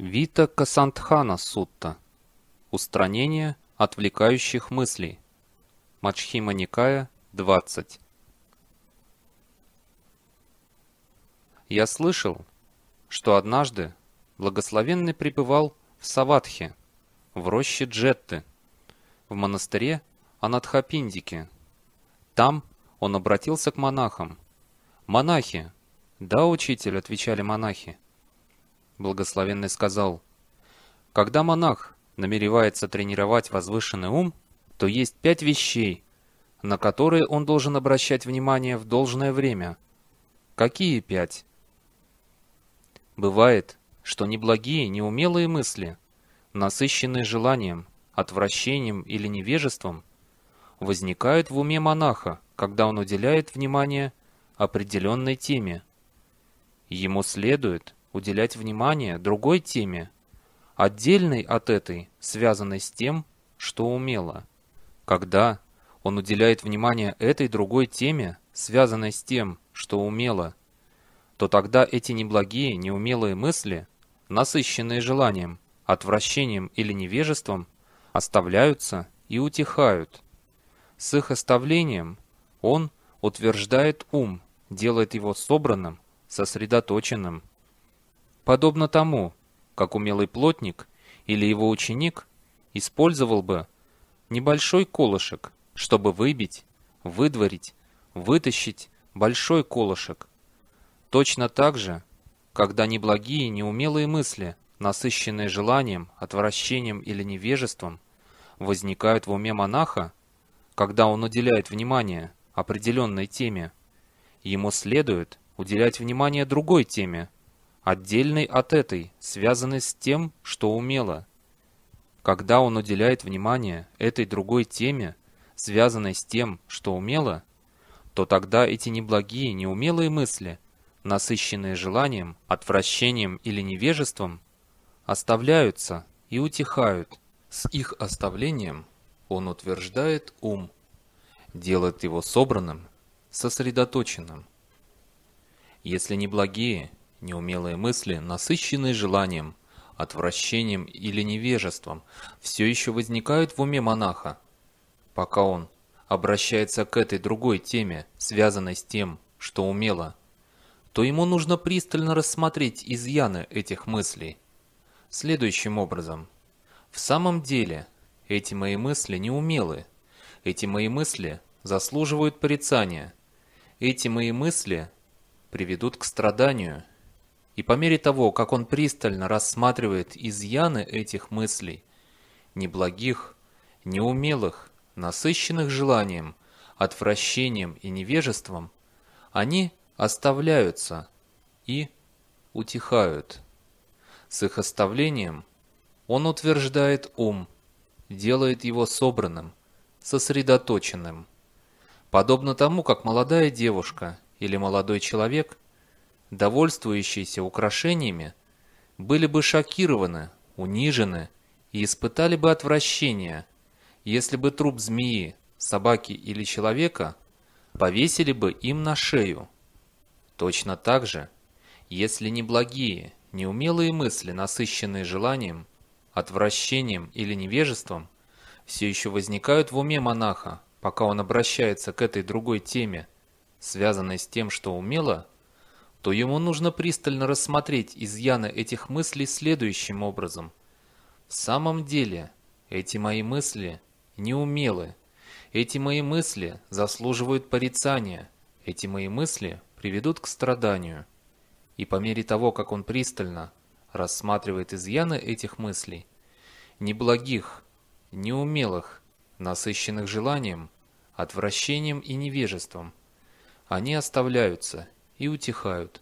Вита Касантхана Сутта. Устранение отвлекающих мыслей. Мачхима Никая, 20. Я слышал, что однажды благословенный пребывал в Саватхе, в роще Джетты, в монастыре Анадхапиндике. Там он обратился к монахам. «Монахи!» «Да, учитель», — отвечали монахи, — благословенный сказал, «Когда монах намеревается тренировать возвышенный ум, то есть пять вещей, на которые он должен обращать внимание в должное время. Какие пять? Бывает, что неблагие, неумелые мысли, насыщенные желанием, отвращением или невежеством, возникают в уме монаха, когда он уделяет внимание определенной теме. Ему следует уделять внимание другой теме, отдельной от этой, связанной с тем, что умело. Когда он уделяет внимание этой другой теме, связанной с тем, что умело, то тогда эти неблагие, неумелые мысли, насыщенные желанием, отвращением или невежеством, оставляются и утихают. С их оставлением он утверждает ум, делает его собранным, сосредоточенным, подобно тому, как умелый плотник или его ученик использовал бы небольшой колышек, чтобы выбить, выдворить, вытащить большой колышек. Точно так же, когда неблагие, неумелые мысли, насыщенные желанием, отвращением или невежеством, возникают в уме монаха, когда он уделяет внимание определенной теме, ему следует уделять внимание другой теме, отдельной от этой, связанной с тем, что умело, Когда он уделяет внимание этой другой теме, связанной с тем, что умело, то тогда эти неблагие, неумелые мысли, насыщенные желанием, отвращением или невежеством, оставляются и утихают. С их оставлением он утверждает ум, делает его собранным, сосредоточенным. Если неблагие, Неумелые мысли, насыщенные желанием, отвращением или невежеством, все еще возникают в уме монаха, пока он обращается к этой другой теме, связанной с тем, что умело, то ему нужно пристально рассмотреть изъяны этих мыслей. Следующим образом. В самом деле, эти мои мысли неумелы. Эти мои мысли заслуживают порицания. Эти мои мысли приведут к страданию. И по мере того, как он пристально рассматривает изъяны этих мыслей, неблагих, неумелых, насыщенных желанием, отвращением и невежеством, они оставляются и утихают. С их оставлением он утверждает ум, делает его собранным, сосредоточенным. Подобно тому, как молодая девушка или молодой человек – довольствующиеся украшениями, были бы шокированы, унижены и испытали бы отвращение, если бы труп змеи, собаки или человека повесили бы им на шею. Точно так же, если неблагие, неумелые мысли, насыщенные желанием, отвращением или невежеством, все еще возникают в уме монаха, пока он обращается к этой другой теме, связанной с тем, что умело – то ему нужно пристально рассмотреть изъяны этих мыслей следующим образом. В самом деле, эти мои мысли неумелы. Эти мои мысли заслуживают порицания. Эти мои мысли приведут к страданию. И по мере того, как он пристально рассматривает изъяны этих мыслей, неблагих, неумелых, насыщенных желанием, отвращением и невежеством, они оставляются и утихают.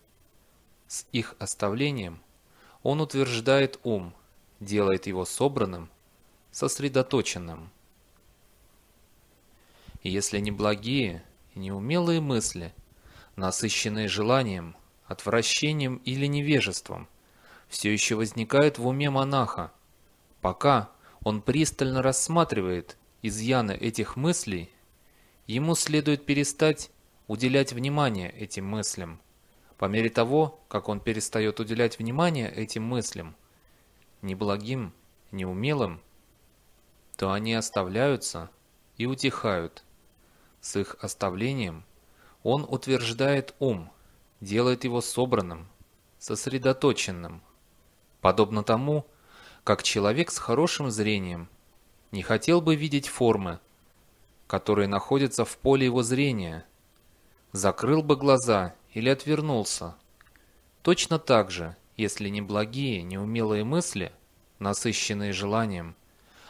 С их оставлением он утверждает ум, делает его собранным, сосредоточенным. Если не благие, неумелые мысли, насыщенные желанием, отвращением или невежеством, все еще возникают в уме монаха, пока он пристально рассматривает изъяны этих мыслей, ему следует перестать уделять внимание этим мыслям. По мере того, как он перестает уделять внимание этим мыслям, неблагим, неумелым, то они оставляются и утихают. С их оставлением он утверждает ум, делает его собранным, сосредоточенным, подобно тому, как человек с хорошим зрением не хотел бы видеть формы, которые находятся в поле его зрения – закрыл бы глаза или отвернулся. Точно так же, если не благие, неумелые мысли, насыщенные желанием,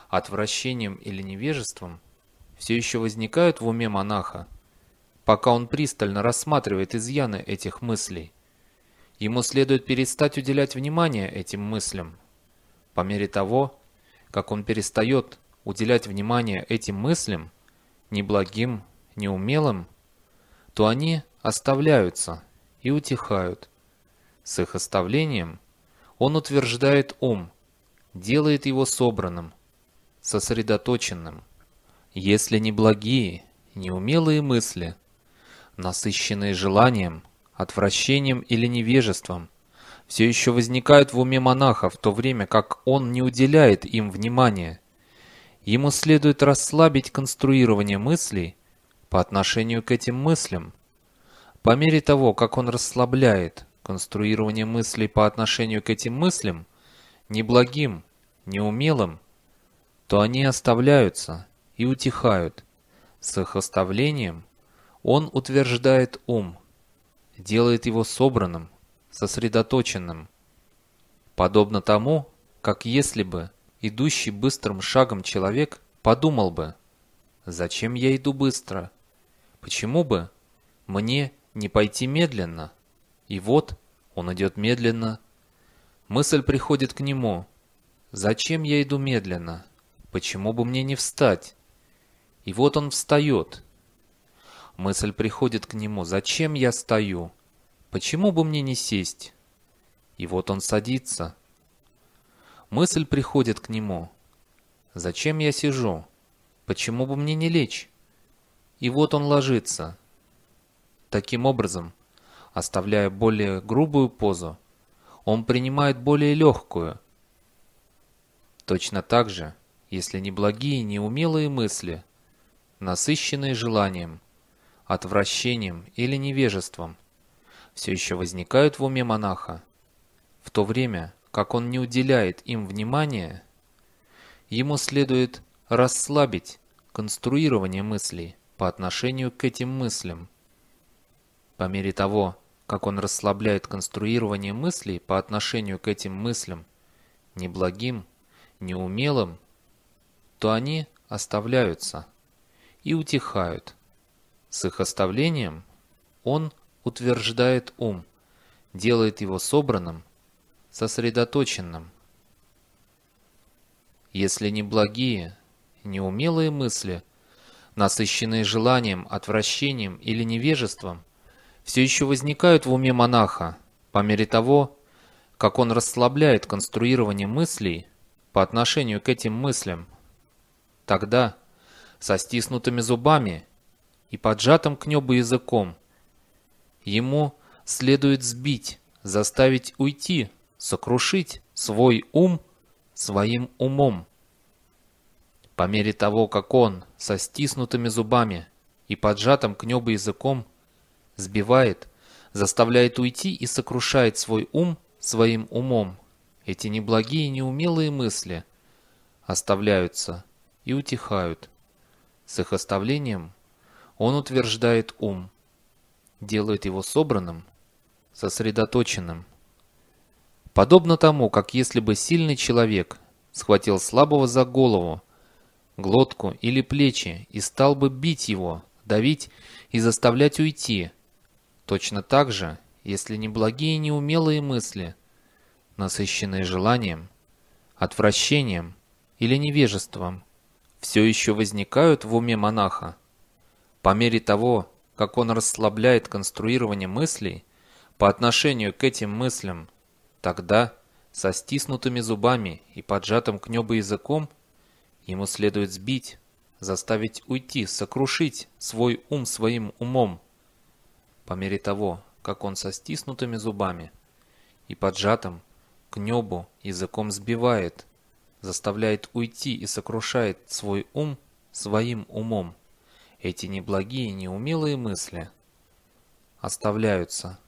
отвращением или невежеством, все еще возникают в уме монаха, пока он пристально рассматривает изъяны этих мыслей. Ему следует перестать уделять внимание этим мыслям. По мере того, как он перестает уделять внимание этим мыслям, неблагим, неумелым, то они оставляются и утихают. С их оставлением он утверждает ум, делает его собранным, сосредоточенным. Если не благие, неумелые мысли, насыщенные желанием, отвращением или невежеством, все еще возникают в уме монаха, в то время как он не уделяет им внимания. Ему следует расслабить конструирование мыслей, по отношению к этим мыслям. По мере того, как он расслабляет конструирование мыслей по отношению к этим мыслям, неблагим, неумелым, то они оставляются и утихают. С их оставлением он утверждает ум, делает его собранным, сосредоточенным, подобно тому, как если бы идущий быстрым шагом человек подумал бы, «Зачем я иду быстро? Почему бы мне не пойти медленно? И вот он идет медленно. Мысль приходит к нему. Зачем я иду медленно? Почему бы мне не встать? И вот он встает. Мысль приходит к нему. Зачем я стою? Почему бы мне не сесть? И вот он садится. Мысль приходит к нему. Зачем я сижу? Почему бы мне не лечь? И вот он ложится. Таким образом, оставляя более грубую позу, он принимает более легкую. Точно так же, если неблагие благие, не мысли, насыщенные желанием, отвращением или невежеством, все еще возникают в уме монаха, в то время как он не уделяет им внимания, ему следует расслабить конструирование мыслей по отношению к этим мыслям. По мере того, как он расслабляет конструирование мыслей по отношению к этим мыслям, неблагим, неумелым, то они оставляются и утихают. С их оставлением он утверждает ум, делает его собранным, сосредоточенным. Если неблагие, неумелые мысли – насыщенные желанием, отвращением или невежеством, все еще возникают в уме монаха по мере того, как он расслабляет конструирование мыслей по отношению к этим мыслям. Тогда, со стиснутыми зубами и поджатым к небу языком, ему следует сбить, заставить уйти, сокрушить свой ум своим умом. По мере того, как он со стиснутыми зубами и поджатым к небу языком сбивает, заставляет уйти и сокрушает свой ум своим умом, эти неблагие неумелые мысли оставляются и утихают. С их оставлением он утверждает ум, делает его собранным, сосредоточенным. Подобно тому, как если бы сильный человек схватил слабого за голову глотку или плечи и стал бы бить его, давить и заставлять уйти. Точно так же, если не благие неумелые мысли, насыщенные желанием, отвращением или невежеством, все еще возникают в уме монаха. По мере того, как он расслабляет конструирование мыслей по отношению к этим мыслям, тогда со стиснутыми зубами и поджатым к небу языком Ему следует сбить, заставить уйти, сокрушить свой ум своим умом. По мере того, как он со стиснутыми зубами и поджатым к небу языком сбивает, заставляет уйти и сокрушает свой ум своим умом, эти неблагие, неумелые мысли оставляются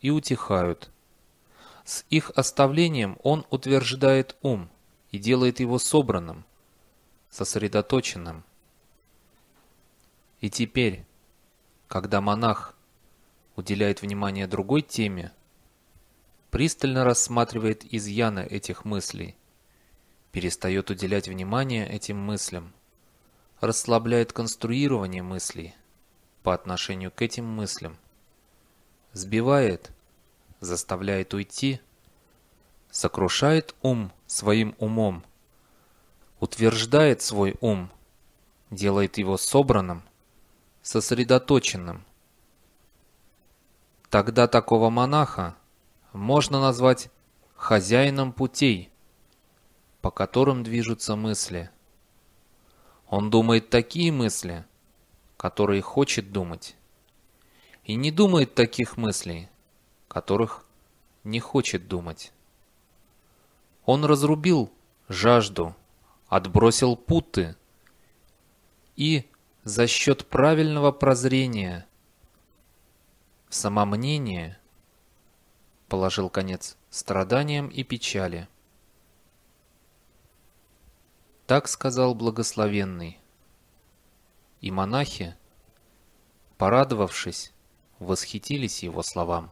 и утихают. С их оставлением он утверждает ум и делает его собранным, сосредоточенным. И теперь, когда монах уделяет внимание другой теме, пристально рассматривает изъяны этих мыслей, перестает уделять внимание этим мыслям, расслабляет конструирование мыслей по отношению к этим мыслям, сбивает, заставляет уйти, сокрушает ум своим умом – утверждает свой ум, делает его собранным, сосредоточенным. Тогда такого монаха можно назвать хозяином путей, по которым движутся мысли. Он думает такие мысли, которые хочет думать, и не думает таких мыслей, которых не хочет думать. Он разрубил жажду, отбросил путы и за счет правильного прозрения самомнение положил конец страданиям и печали. Так сказал благословенный. И монахи, порадовавшись, восхитились его словам.